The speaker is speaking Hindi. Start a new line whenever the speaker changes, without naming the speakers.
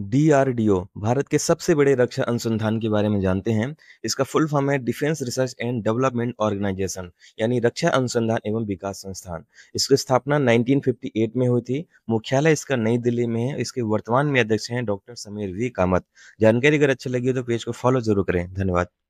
डीआरडीओ भारत के सबसे बड़े रक्षा अनुसंधान के बारे में जानते हैं इसका फुल फॉर्म है defence research and development organisation यानी रक्षा अनुसंधान एवं विकास संस्थान इसकी स्थापना 1958 में हुई थी मुख्यालय इसका नई दिल्ली में है इसके वर्तमान में अध्यक्ष हैं डॉक्टर समीर वी कामत जानकारी अगर अच्छी लगी तो पेज को फॉलो जरूर करें धन्यवाद